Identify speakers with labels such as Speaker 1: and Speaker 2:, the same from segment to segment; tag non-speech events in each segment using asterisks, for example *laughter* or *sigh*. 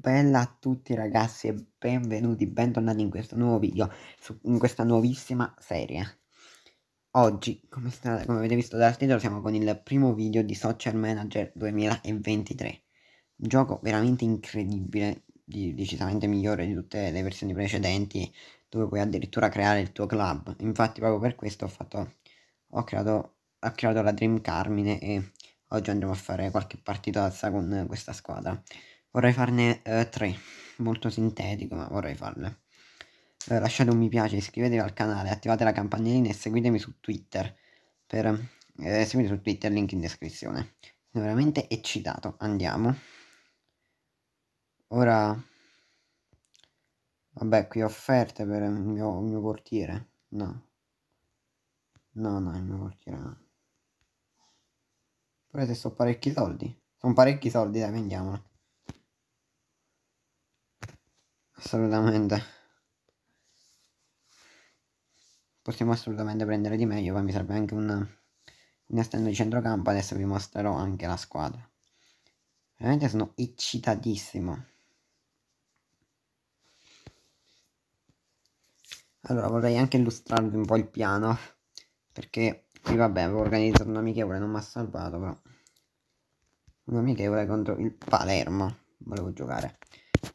Speaker 1: bella a tutti ragazzi e benvenuti, bentornati in questo nuovo video, su, in questa nuovissima serie. Oggi, come, sta, come avete visto dal titolo, siamo con il primo video di Social Manager 2023. Un gioco veramente incredibile, di, decisamente migliore di tutte le versioni precedenti, dove puoi addirittura creare il tuo club. Infatti proprio per questo ho, fatto, ho, creato, ho creato la Dream Carmine e oggi andremo a fare qualche partita con questa squadra. Vorrei farne eh, tre, molto sintetico, ma vorrei farle. Eh, lasciate un mi piace, iscrivetevi al canale, attivate la campanellina e seguitemi su Twitter. Per, eh, seguite su Twitter, link in descrizione. Sono veramente eccitato, andiamo. Ora... Vabbè, qui offerte per il mio, il mio portiere. No. No, no, il mio portiere no. Però se sono parecchi soldi. Sono parecchi soldi, dai, vendiamola. assolutamente possiamo assolutamente prendere di meglio poi mi serve anche un una di centrocampo adesso vi mostrerò anche la squadra veramente sono eccitatissimo allora vorrei anche illustrarvi un po' il piano perché qui vabbè avevo organizzato un'amichevole non mi ha salvato però un'amichevole contro il Palermo volevo giocare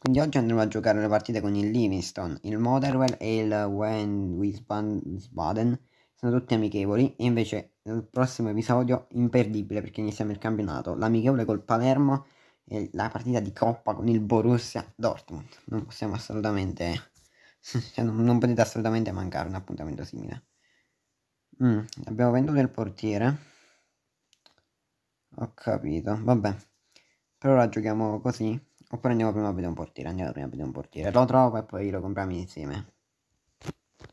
Speaker 1: quindi oggi andremo a giocare le partite con il Livingston, il Motherwell e il Wayne Wiesbaden. Sono tutti amichevoli e invece nel prossimo episodio imperdibile perché iniziamo il campionato. L'amichevole col Palermo e la partita di Coppa con il Borussia Dortmund. Non possiamo assolutamente... *laughs* Cioè non, non, potete assolutamente mancare un appuntamento simile. Mm, abbiamo venduto il portiere. Ho capito, vabbè. Per ora giochiamo così. Oppure andiamo prima a vedere un portiere, andiamo prima a vedere un portiere. Lo trovo e poi lo compriamo insieme.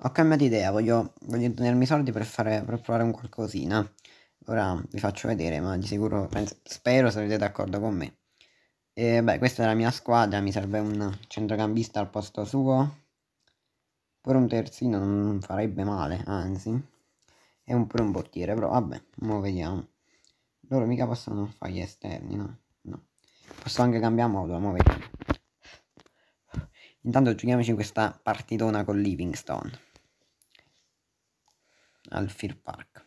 Speaker 1: Ho cambiato idea, voglio, voglio tenermi i soldi per, fare, per provare un qualcosina. Ora vi faccio vedere, ma di sicuro penso, spero sarete d'accordo con me. E beh, questa è la mia squadra, mi serve un centrocampista al posto suo. Pure un terzino non farebbe male, anzi. E un, pure un portiere, però vabbè, ora vediamo. Loro mica possono fare gli esterni, no? Posso anche cambiare modo, ma vediamo. Intanto giochiamoci questa partitona con Livingstone. Al Fear Park.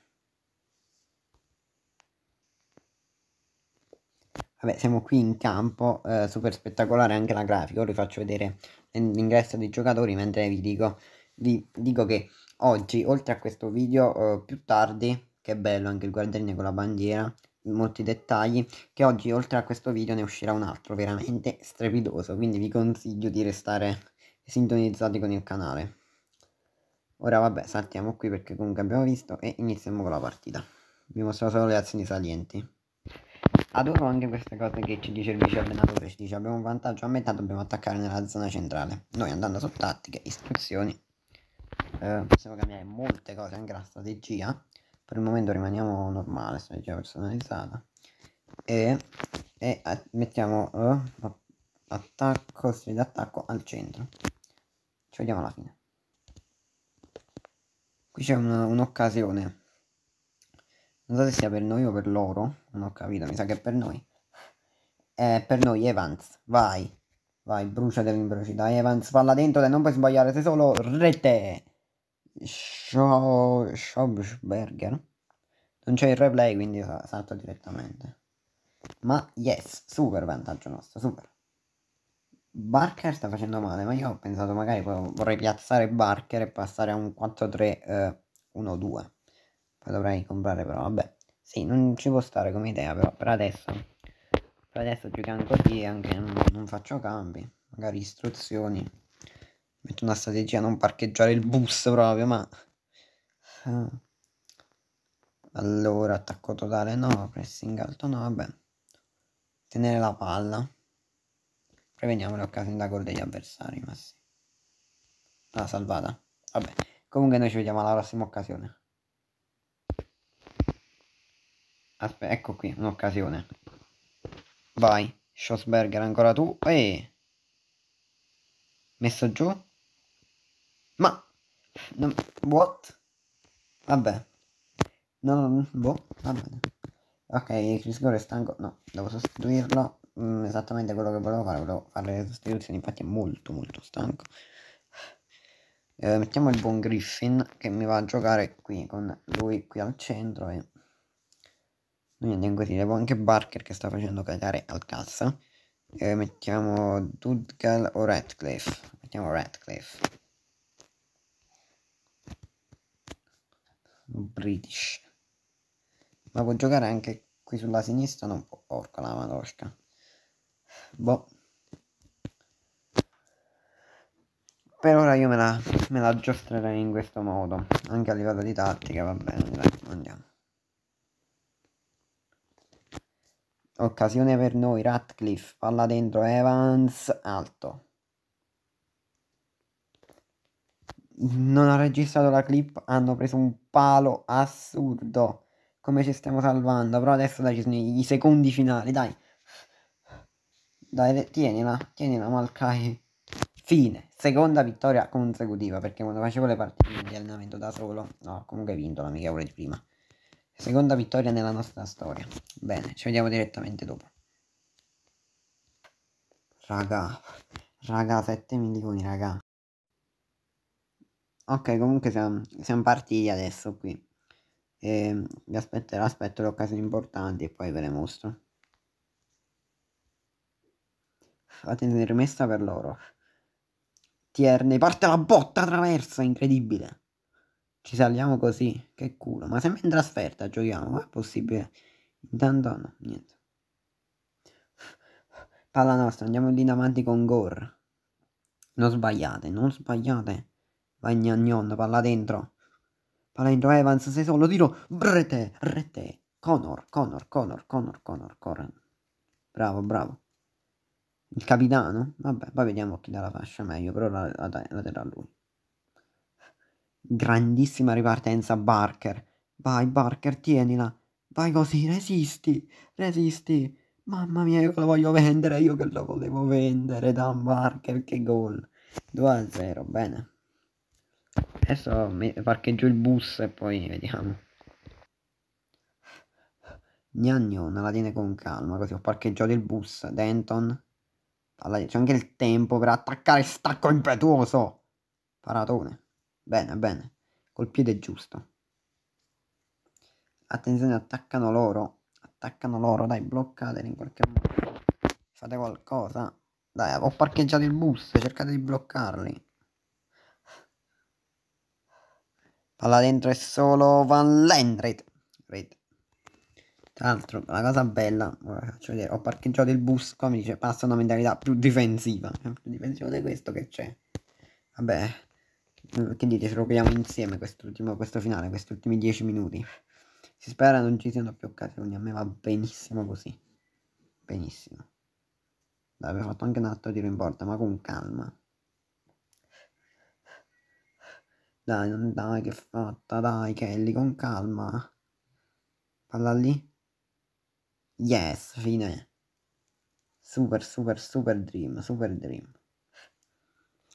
Speaker 1: Vabbè, siamo qui in campo, eh, super spettacolare anche la grafica, ora vi faccio vedere l'ingresso dei giocatori mentre vi dico, vi dico che oggi, oltre a questo video, eh, più tardi, che bello anche il guardiano con la bandiera, molti dettagli che oggi oltre a questo video ne uscirà un altro veramente strepitoso quindi vi consiglio di restare sintonizzati con il canale ora vabbè saltiamo qui perché comunque abbiamo visto e iniziamo con la partita vi mostro solo le azioni salienti adoro anche queste cose che ci dice il vice allenatore ci dice abbiamo un vantaggio a metà dobbiamo attaccare nella zona centrale noi andando su tattiche istruzioni eh, possiamo cambiare molte cose anche la strategia per il momento rimaniamo normale strategia personalizzata e, e a, mettiamo uh, attacco stile d'attacco al centro ci vediamo alla fine qui c'è un'occasione un non so se sia per noi o per loro non ho capito mi sa che è per noi è per noi Evans vai vai brucia dell'imbrocità Evans falla dentro e non puoi sbagliare sei solo rete Schaubsberger. Non c'è il replay, quindi salto direttamente. Ma yes, super vantaggio nostro, super. Barker sta facendo male, ma io ho pensato magari vorrei piazzare Barker e passare a un 4-3-1-2. Poi dovrei comprare però, vabbè. Sì, non ci può stare come idea, però per adesso. Per adesso giocando così anche non, non faccio cambi, magari istruzioni metto una strategia non parcheggiare il bus proprio, ma... Ah. Allora, attacco totale no, pressing alto no, vabbè. Tenere la palla. Preveniamo le occasioni da gol degli avversari, ma sì. La salvata. Vabbè, comunque noi ci vediamo alla prossima occasione. Aspetta, ecco qui, un'occasione. Vai, Schosberger, ancora tu. E... Messo giù. Ma... No, what? Vabbè. No, no, boh, va Ok, Chris Gore è stanco. No, devo sostituirlo. Mm, esattamente quello che volevo fare. Volevo fare le sostituzioni. Infatti è molto, molto stanco. Eh, mettiamo il buon Griffin che mi va a giocare qui con lui qui al centro. E... Noi andiamo così. Devo anche Barker che sta facendo cagare al cazzo. Eh, mettiamo Dudgal o Radcliffe. Mettiamo Radcliffe. British. Ma può giocare anche qui sulla sinistra? Non può. Porca la manosca. Boh. Per ora io me la, me la giostrerei in questo modo. Anche a livello di tattica, va bene, dai, andiamo. Occasione per noi, Ratcliffe. Palla dentro, Evans, alto. non ha registrato la clip, hanno preso un palo assurdo. Come ci stiamo salvando, però adesso dai, ci sono i secondi finali, dai. Dai, tienila, tienila Malkai. Fine, seconda vittoria consecutiva, perché quando facevo le partite di allenamento da solo, no, comunque hai vinto l'amichevole di prima. Seconda vittoria nella nostra storia. Bene, ci vediamo direttamente dopo. Raga, raga, 7 milioni, raga. Ok, comunque siamo, siamo partiti adesso qui. E ehm, vi aspetterò, aspetto le occasioni importanti e poi ve le mostro. Fate rimessa per loro. Tierne, parte la botta attraverso, incredibile. Ci saliamo così, che culo. Ma sembra in trasferta giochiamo, è possibile? Intanto no, niente. Palla nostra, andiamo lì davanti con Gore. Non sbagliate, non sbagliate. Vai gnagnon, palla dentro. Palla dentro eh, Evans, sei solo, tiro, rete, rete. Conor, Conor, Conor, Conor, Conor, Conor. Bravo, bravo. Il capitano? Vabbè, poi vediamo chi dà la fascia meglio, però la, la, la terrà lui. Grandissima ripartenza Barker. Vai Barker, tienila. Vai così, resisti, resisti. Mamma mia, io che lo voglio vendere, io che lo volevo vendere, Dan Barker, che gol. 2-0, bene. Adesso parcheggio il bus e poi vediamo. Gnagnon la tiene con calma, così ho parcheggiato il bus, Denton. C'è anche il tempo per attaccare stacco impetuoso. Paratone. Bene, bene. Col piede giusto. Attenzione, attaccano loro. Attaccano loro, dai, bloccateli in qualche modo. Fate qualcosa. Dai, ho parcheggiato il bus, cercate di bloccarli. Palla dentro è solo Van Len. Red. Tra l'altro, la cosa bella, faccio vedere, ho parcheggiato il bus, come dice, passa una mentalità più difensiva. Più difensiva di questo che c'è. Vabbè, eh, che dite, ce lo vediamo insieme quest'ultimo, questo finale, questi ultimi dieci minuti. Si spera non ci siano più occasioni, a me va benissimo così. Benissimo. abbiamo fatto anche un altro tiro in porta, ma con calma. Dai, non dai, che fatta, dai Kelly, con calma. Palla lì. Yes, fine. Super, super, super dream, super dream.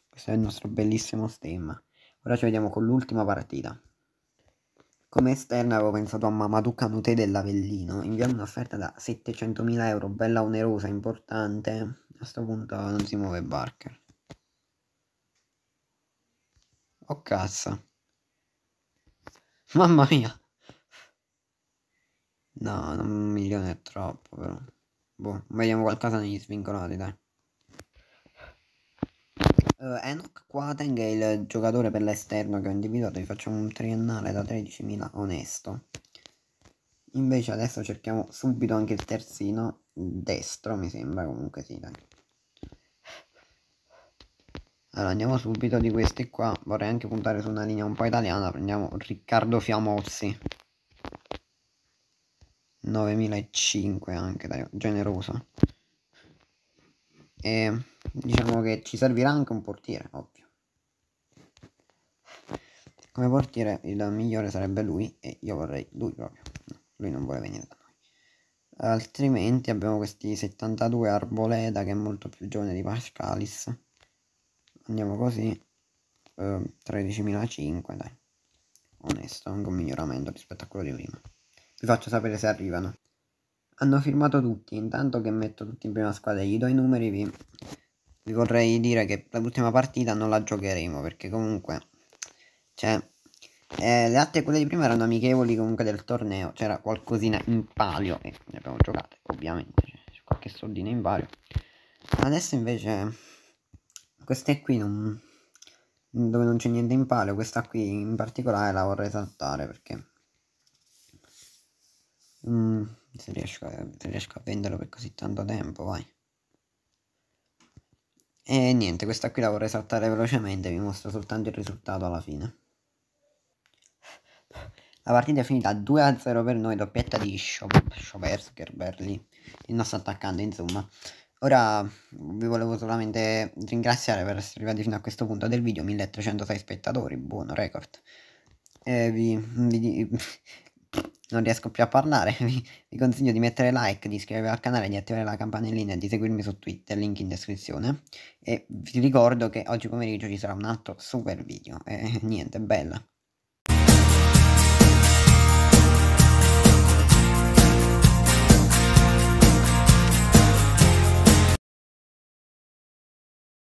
Speaker 1: Questo è il nostro bellissimo stemma. Ora ci vediamo con l'ultima partita. Come esterna avevo pensato a Mamadou Canute dell'Avellino. Inviamo un'offerta da 700.000 euro, bella onerosa, importante. A questo punto non si muove Barker. Oh cazzo. Mamma mia. No, un milione è troppo, però. Boh, vediamo qualcosa negli svincolati, dai. Uh, Enoch Quateng è il giocatore per l'esterno che ho individuato, gli facciamo un triennale da 13.000 onesto. Invece adesso cerchiamo subito anche il terzino destro, mi sembra comunque sì, dai. Allora andiamo subito di questi qua, vorrei anche puntare su una linea un po' italiana, prendiamo Riccardo Fiamozzi. 9005 anche, dai, generoso. E diciamo che ci servirà anche un portiere, ovvio. Come portiere il migliore sarebbe lui e io vorrei lui proprio. lui non vuole venire da noi. Altrimenti abbiamo questi 72 Arboleda che è molto più giovane di Pascalis andiamo così ehm, uh, 13.005 dai onesto anche un miglioramento rispetto a quello di prima vi faccio sapere se arrivano hanno firmato tutti intanto che metto tutti in prima squadra gli do i numeri vi, vi vorrei dire che l'ultima partita non la giocheremo perché comunque cioè eh, le altre quelle di prima erano amichevoli comunque del torneo c'era qualcosina in palio e ne abbiamo giocate ovviamente c'è qualche soldino in palio adesso invece queste qui non, dove non c'è niente in palio, questa qui in particolare la vorrei saltare perché mm, se, riesco a, se riesco a venderlo per così tanto tempo, vai. E niente, questa qui la vorrei saltare velocemente, vi mostro soltanto il risultato alla fine. La partita è finita 2-0 per noi, doppietta di Schobergerberli, il nostro attaccante insomma. Ora mm, vi volevo solamente ringraziare per essere arrivati fino a questo punto del video, 1306 spettatori, buono record. E vi, vi *laughs* non riesco più a parlare, *laughs* vi, vi, consiglio di mettere like, di iscrivervi al canale, di attivare la campanellina e di seguirmi su Twitter, link in descrizione. E vi ricordo che oggi pomeriggio ci sarà un altro super video. E *laughs* niente, bella.